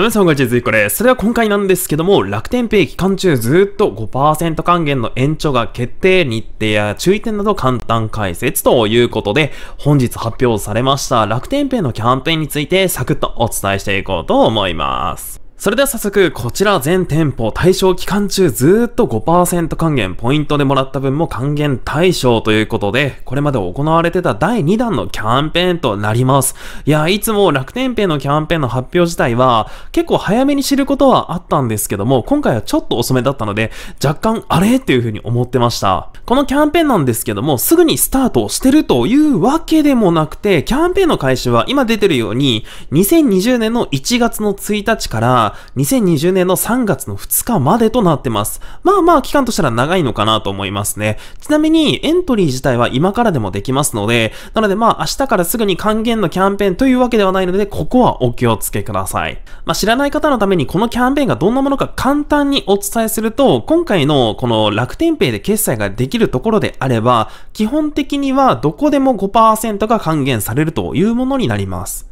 皆さん、こんにちは、ずいこです。それでは今回なんですけども、楽天ペイ期間中ずっと5%還元の延長が決定、日程や注意点など簡単解説ということで、本日発表されました楽天ペイのキャンペーンについてサクッとお伝えしていこうと思います。それでは早速、こちら全店舗対象期間中ずーっと5%還元、ポイントでもらった分も還元対象ということで、これまで行われてた第2弾のキャンペーンとなります。いや、いつも楽天ペイのキャンペーンの発表自体は、結構早めに知ることはあったんですけども、今回はちょっと遅めだったので、若干あれっていうふうに思ってました。このキャンペーンなんですけども、すぐにスタートしてるというわけでもなくて、キャンペーンの開始は今出てるように、2020年の1月の1日から、2020年の3月の2日までとなってます。まあまあ期間としたら長いのかなと思いますね。ちなみにエントリー自体は今からでもできますので、なのでまあ明日からすぐに還元のキャンペーンというわけではないので、ここはお気をつけください。まあ知らない方のためにこのキャンペーンがどんなものか簡単にお伝えすると、今回のこの楽天ペイで決済ができるところであれば、基本的にはどこでも5%が還元されるというものになります。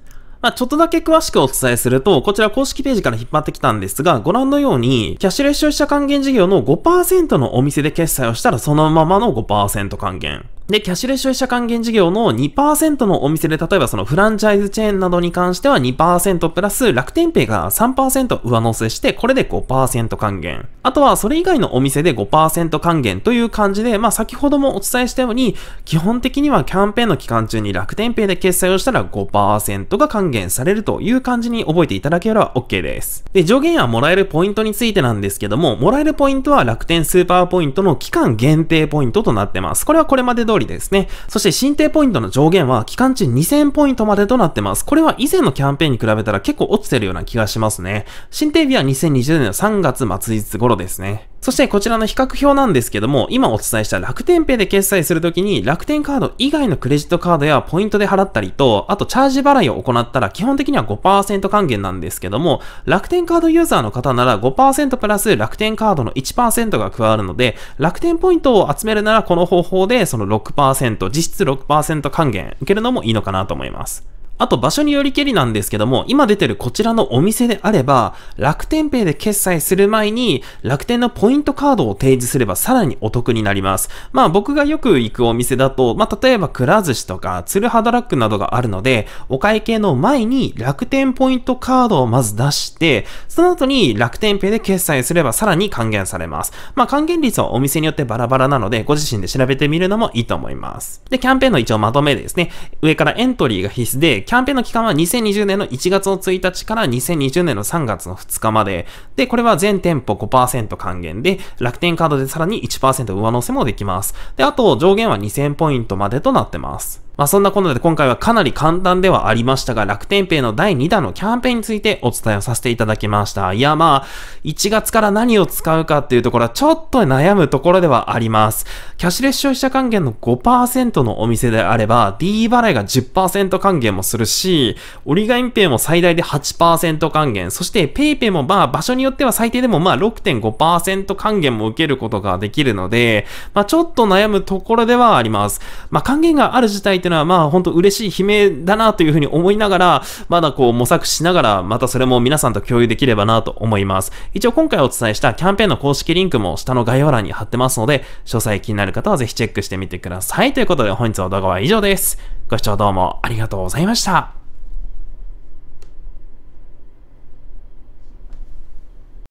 まあ、ちょっとだけ詳しくお伝えすると、こちら公式ページから引っ張ってきたんですが、ご覧のように、キャッシュレス消費者還元事業の5%のお店で決済をしたらそのままの5%還元。で、キャッシュレス消費者還元事業の2%のお店で、例えばそのフランチャイズチェーンなどに関しては2%プラス楽天ペイが3%上乗せして、これで5%還元。あとはそれ以外のお店で5%還元という感じで、まあ先ほどもお伝えしたように、基本的にはキャンペーンの期間中に楽天ペイで決済をしたら5%が還元減されるという感じに覚えていただければ OK です。で、上限はもらえるポイントについてなんですけども、もらえるポイントは楽天スーパーポイントの期間限定ポイントとなってます。これはこれまで通りですね。そして申請ポイントの上限は期間中2000ポイントまでとなってます。これは以前のキャンペーンに比べたら結構落ちてるような気がしますね。新定日は2020年の3月末日頃ですね。そしてこちらの比較表なんですけども、今お伝えした楽天ペイで決済するときに、楽天カード以外のクレジットカードやポイントで払ったりと、あとチャージ払いを行ったら基本的には5%還元なんですけども、楽天カードユーザーの方なら5%プラス楽天カードの1%が加わるので、楽天ポイントを集めるならこの方法でその6%、実質6%還元受けるのもいいのかなと思います。あと場所によりけりなんですけども、今出てるこちらのお店であれば、楽天ペイで決済する前に、楽天のポイントカードを提示すればさらにお得になります。まあ僕がよく行くお店だと、まあ例えばくら寿司とか、ツルハドラッグなどがあるので、お会計の前に楽天ポイントカードをまず出して、その後に楽天ペイで決済すればさらに還元されます。まあ還元率はお店によってバラバラなので、ご自身で調べてみるのもいいと思います。で、キャンペーンの一応まとめですね。上からエントリーが必須で、キャンペーンの期間は2020年の1月の1日から2020年の3月の2日まで。で、これは全店舗5%還元で、楽天カードでさらに1%上乗せもできます。で、あと上限は2000ポイントまでとなってます。まあ、そんなこんなで今回はかなり簡単ではありましたが、楽天ペイの第2弾のキャンペーンについてお伝えをさせていただきました。いや、まあ、1月から何を使うかっていうところはちょっと悩むところではあります。キャッシュレス消費者還元の5%のお店であれば、D 払いが10%還元もするし、オガインペイも最大で8%還元、そして PayPay もまあ場所によっては最低でもまあ6.5%還元も受けることができるので、まあちょっと悩むところではあります。まあ還元がある時代っていうのは、まあ本当嬉しい悲鳴だなというふうに思いながら、まだこう模索しながら、またそれも皆さんと共有できればなと思います。一応今回お伝えしたキャンペーンの公式リンクも下の概要欄に貼ってますので、詳細気になる方はぜひチェックしてみてください。ということで本日の動画は以上です。ご視聴どうもありがとうございました。